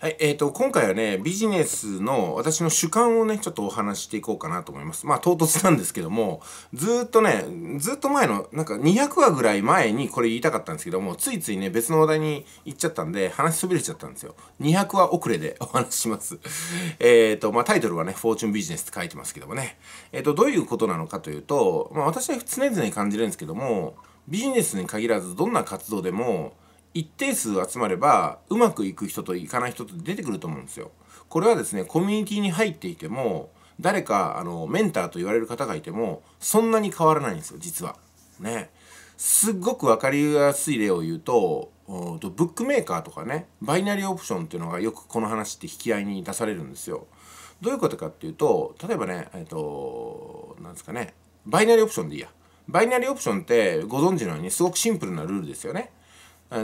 はい、えっ、ー、と、今回はね、ビジネスの私の主観をね、ちょっとお話していこうかなと思います。まあ、唐突なんですけども、ずっとね、ずっと前の、なんか200話ぐらい前にこれ言いたかったんですけども、ついついね、別の話題に行っちゃったんで、話しそびれちゃったんですよ。200話遅れで お話しします。えっと、まあ、タイトルはね、フォーチュンビジネスって書いてますけどもね。えっ、ー、と、どういうことなのかというと、まあ、私は常々感じるんですけども、ビジネスに限らずどんな活動でも一定数集まればうまくいく人といかない人と出てくると思うんですよ。これはですねコミュニティに入っていても誰かあのメンターと言われる方がいてもそんなに変わらないんですよ実は。ね。すっごく分かりやすい例を言うととブックメーカーとかねバイナリーオプションっていうのがよくこの話って引き合いに出されるんですよ。どういうことかっていうと例えばねえっ、ー、となんですかねバイナリーオプションでいいや。バイナリーオプションってご存知のようにすごくシンプルなルールですよね。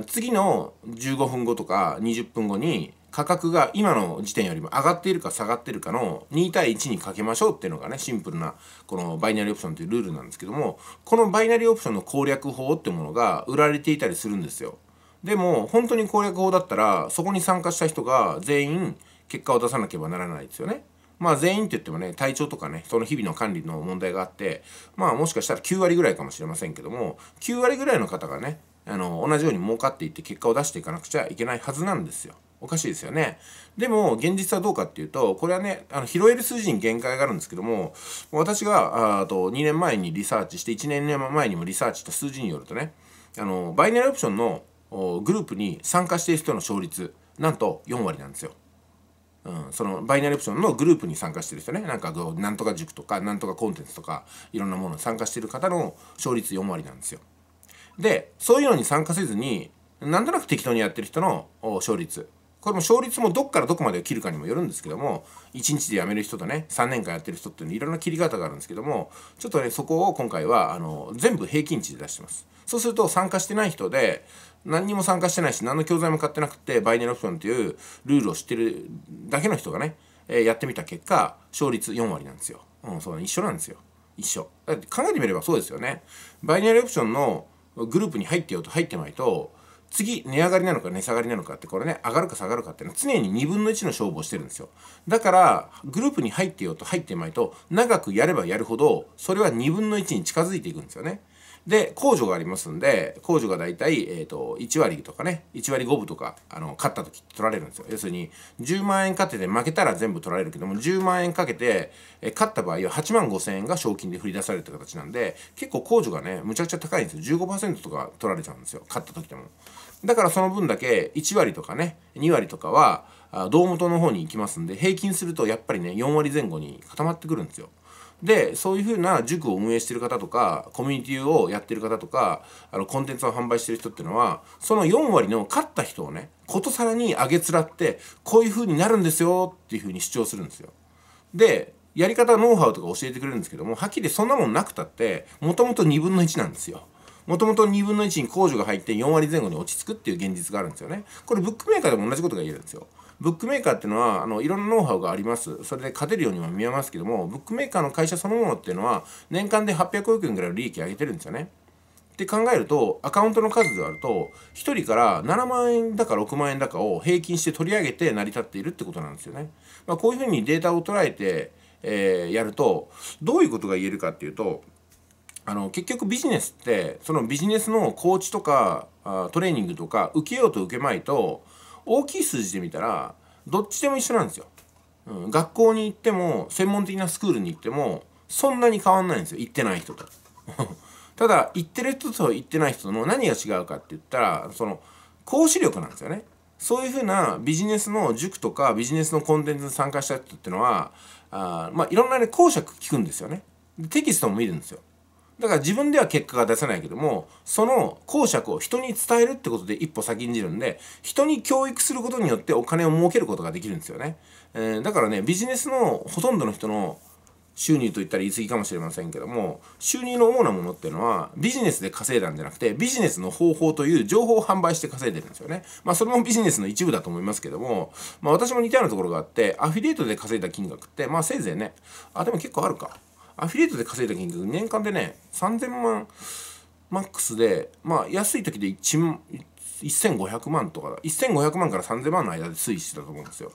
次の15分後とか20分後に価格が今の時点よりも上がっているか下がっているかの2対1にかけましょうっていうのがねシンプルなこのバイナリーオプションというルールなんですけどもこのバイナリーオプションの攻略法ってものが売られていたりするんですよでも本当に攻略法だったらそこに参加した人が全員結果を出さなければならないですよねまあ全員って言ってもね、体調とかね、その日々の管理の問題があって、まあもしかしたら9割ぐらいかもしれませんけども、9割ぐらいの方がね、あの同じように儲かっていって結果を出していかなくちゃいけないはずなんですよ。おかしいですよね。でも、現実はどうかっていうと、これはね、あの拾える数字に限界があるんですけども、私が、あと2年前にリサーチして、1年前にもリサーチした数字によるとね、あの、バイナリーオプションのグループに参加している人の勝率、なんと4割なんですよ。うん、そのバイナリーオプションのグループに参加してる人ねなんかなんとか塾とかなんとかコンテンツとかいろんなものに参加してる方の勝率4割なんですよ。でそういうのに参加せずになんとなく適当にやってる人の勝率これも勝率もどっからどこまで切るかにもよるんですけども1日で辞める人とね3年間やってる人っていうのいろんな切り方があるんですけどもちょっとねそこを今回はあの全部平均値で出してますそうすると参加してない人で何にも参加してないし何の教材も買ってなくてバイネルオプションっていうルールを知ってるだけの人がね、えやってみた結果勝率4割なんですよ、うん、そう一緒なんですよ一緒だって考えてみればそうですよねバイネルオプションのグループに入ってようと入ってないと次値上がりなのか値下がりなのかってこれね上がるか下がるかっていうのは常に2分の1の勝負をしてるんですよだからグループに入ってようと入ってまいと長くやればやるほどそれは2分の1に近づいていくんですよねで、控除がありますんで、控除が大体、えっ、ー、と、1割とかね、1割5分とか、あの、勝った時取られるんですよ。要するに、10万円勝ってて負けたら全部取られるけども、10万円かけて、えー、勝った場合は8万5千円が賞金で振り出されるって形なんで、結構控除がね、むちゃくちゃ高いんですよ。15%とか取られちゃうんですよ。勝った時でも。だからその分だけ、1割とかね、2割とかは、あ道元の方に行きますんで、平均するとやっぱりね、4割前後に固まってくるんですよ。でそういうふうな塾を運営してる方とかコミュニティをやってる方とかあのコンテンツを販売してる人っていうのはその4割の勝った人をねことさらに上げつらってこういうふうになるんですよっていうふうに主張するんですよ。でやり方ノウハウとか教えてくれるんですけどもはっきりそんなもんなくたってもともと2分の1なんですよ。もともと2分の1に控除が入って4割前後に落ち着くっていう現実があるんですよね。これブックメーカーでも同じことが言えるんですよ。ブックメーカーっていうのはあのいろんなノウハウがありますそれで勝てるようにも見えますけどもブックメーカーの会社そのものっていうのは年間で800億円ぐらいの利益上げてるんですよね。って考えるとアカウントの数であると1人から7万円だか6万円だかを平均して取り上げて成り立っているってことなんですよね。まあ、こういうふうにデータを捉えて、えー、やるとどういうことが言えるかっていうとあの結局ビジネスってそのビジネスのコーチとかあトレーニングとか受けようと受けまいと大きい数字で見たらどっちでも一緒なんですよ、うん、学校に行っても専門的なスクールに行ってもそんなに変わんないんですよ行ってない人と ただ行ってる人と行ってない人の何が違うかって言ったらその講師力なんですよねそういうふうなビジネスの塾とかビジネスのコンテンツに参加した人っていうのはあまあいろんなね講釈聞くんですよねテキストも見るんですよだから自分では結果が出せないけどもその公爵を人に伝えるってことで一歩先んじるんで人に教育することによってお金を儲けることができるんですよね、えー、だからねビジネスのほとんどの人の収入と言ったら言い過ぎかもしれませんけども収入の主なものっていうのはビジネスで稼いだんじゃなくてビジネスの方法という情報を販売して稼いでるんですよねまあそれもビジネスの一部だと思いますけどもまあ私も似たようなところがあってアフィリエイトで稼いだ金額ってまあせいぜいねあでも結構あるかアフィリエイトで稼いだ金額年間でね3000万マックスでまあ安い時で1 1500万とか1500万から3000万の間で推移してたと思うんですよ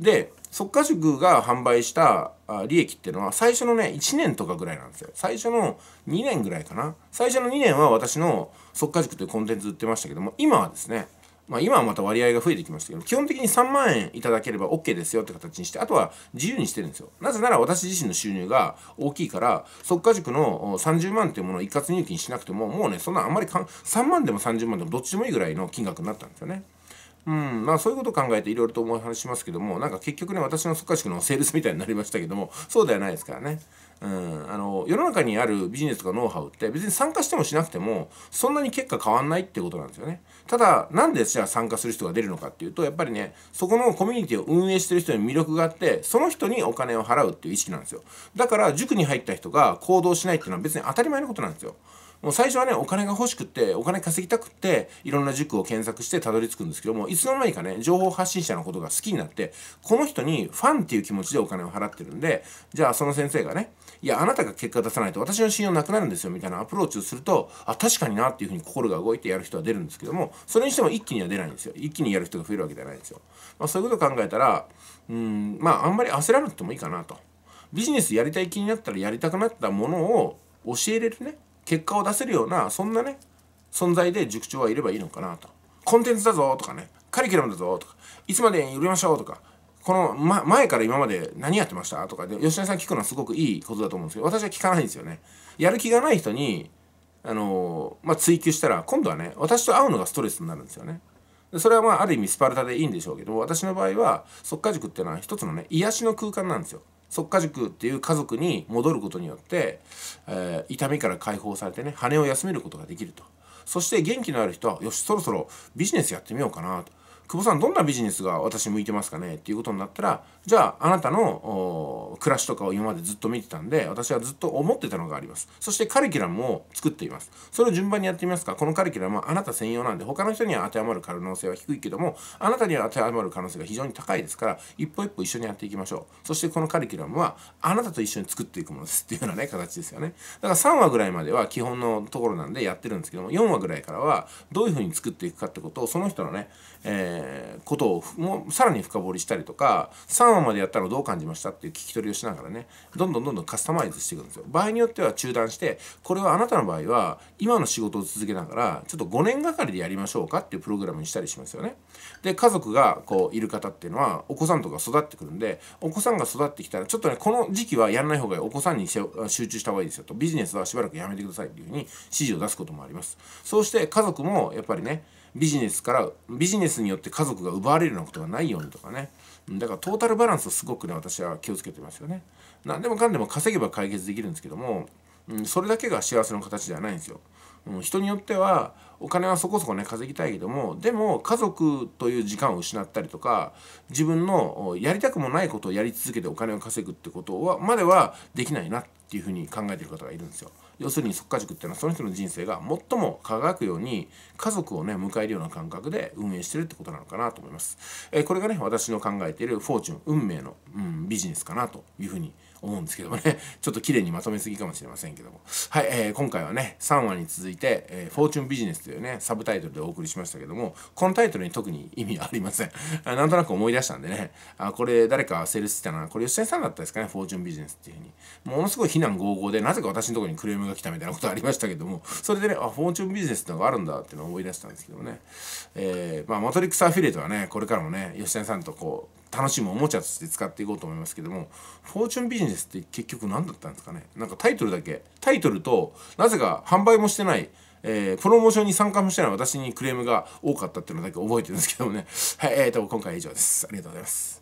で即稼塾が販売した利益っていうのは最初のね1年とかぐらいなんですよ最初の2年ぐらいかな最初の2年は私の即稼塾というコンテンツ売ってましたけども今はですねまあ、今はまた割合が増えてきましたけど、基本的に3万円いただければ OK ですよって形にして、あとは自由にしてるんですよ。なぜなら私自身の収入が大きいから、即家塾の30万っていうものを一括入金しなくても、もうね、そんなあんまりかん、3万でも30万でもどっちでもいいぐらいの金額になったんですよね。うんまあ、そういうことを考えていろいろとお話しますけどもなんか結局ね私のそっかしくのセールスみたいになりましたけどもそうではないですからね、うん、あの世の中にあるビジネスとかノウハウって別に参加してもしなくてもそんなに結果変わんないってことなんですよねただなんでじゃあ参加する人が出るのかっていうとやっぱりねそこのコミュニティを運営してる人に魅力があってその人にお金を払うっていう意識なんですよだから塾に入った人が行動しないっていうのは別に当たり前のことなんですよもう最初はねお金が欲しくってお金稼ぎたくっていろんな塾を検索してたどり着くんですけどもいつの間にかね情報発信者のことが好きになってこの人にファンっていう気持ちでお金を払ってるんでじゃあその先生がねいやあなたが結果出さないと私の信用なくなるんですよみたいなアプローチをするとあ確かになっていうふうに心が動いてやる人は出るんですけどもそれにしても一気には出ないんですよ一気にやる人が増えるわけではないんですよ、まあ、そういうことを考えたらうんまああんまり焦らなくてもいいかなとビジネスやりたい気になったらやりたくなったものを教えれるね結果を出せるようなそんなね存在で塾長はいればいいのかなとコンテンツだぞとかねカリキュラムだぞとかいつまでに売りましょうとかこの、ま、前から今まで何やってましたとかで吉田さん聞くのはすごくいいことだと思うんですけど私は聞かないんですよねやる気がない人にあのー、まあ、追求したら今度はね私と会うのがストレスになるんですよねそれはまあある意味スパルタでいいんでしょうけど私の場合は即家塾っていうのは一つのね癒しの空間なんですよ即家塾っていう家族に戻ることによって、えー、痛みから解放されてね羽を休めることができるとそして元気のある人はよしそろそろビジネスやってみようかなと久保さんどんなビジネスが私向いてますかねっていうことになったらじゃああなたの暮らしとかを今までずっと見てたんで私はずっと思ってたのがありますそしてカリキュラムを作っていますそれを順番にやってみますかこのカリキュラムはあなた専用なんで他の人には当てはまる可能性は低いけどもあなたには当てはまる可能性が非常に高いですから一歩一歩一緒にやっていきましょうそしてこのカリキュラムはあなたと一緒に作っていくものですっていうようなね形ですよねだから3話ぐらいまでは基本のところなんでやってるんですけども4話ぐらいからはどういうふうに作っていくかってことをその人のね、えーえー、ことをもうさらに深掘りしたりとか3話までやったらどう感じましたっていう聞き取りをしながらねどんどんどんどんカスタマイズしていくんですよ場合によっては中断してこれはあなたの場合は今の仕事を続けながらちょっと5年がかりでやりましょうかっていうプログラムにしたりしますよねで家族がこういる方っていうのはお子さんとか育ってくるんでお子さんが育ってきたらちょっとねこの時期はやらない方がお子さんに集中した方がいいですよとビジネスはしばらくやめてくださいっていうふうに指示を出すこともありますそうして家族もやっぱりねビジネスからビジネスによって家族が奪われるようなことがないようにとかねだからトータルバランスすごくね私は気をつけてますよね何でもかんでも稼げば解決できるんですけども、うん、それだけが幸せの形ではないんですよ、うん、人によってはお金はそこそこね稼ぎたいけどもでも家族という時間を失ったりとか自分のやりたくもないことをやり続けてお金を稼ぐってことはまではできないなっていうふうに考えてる方がいるんですよ要するに即家塾っていうのはその人の人生が最も輝くように家族をね迎えるような感覚で運営してるってことなのかなと思います。えー、これがね私の考えているフォーチュン運命の、うん、ビジネスかなというふうに思います。思うんですけどもね、ちょっと綺麗にまとめすぎかもしれませんけども。はい、えー、今回はね、3話に続いて、えー、フォーチュンビジネスというね、サブタイトルでお送りしましたけども、このタイトルに特に意味はありません。あなんとなく思い出したんでね、あ、これ誰かセールスしたな、これ吉谷さんだったですかね、フォーチュンビジネスっていうふうに。ものすごい非難合々で、なぜか私のところにクレームが来たみたいなことありましたけども、それでね、あ、フォーチュンビジネスってのがあるんだっていうのを思い出したんですけどもね。えー、まあ、マトリックスアフィリエイトはね、これからもね、吉谷さんとこう、楽しむおもちゃとして使っていこうと思いますけどもフォーチュンビジネスって結局何だったんですかねなんかタイトルだけタイトルとなぜか販売もしてないえー、プロモーションに参加もしてない私にクレームが多かったっていうのだけ覚えてるんですけどもね。はい、えーと、今回は以上です。ありがとうございます。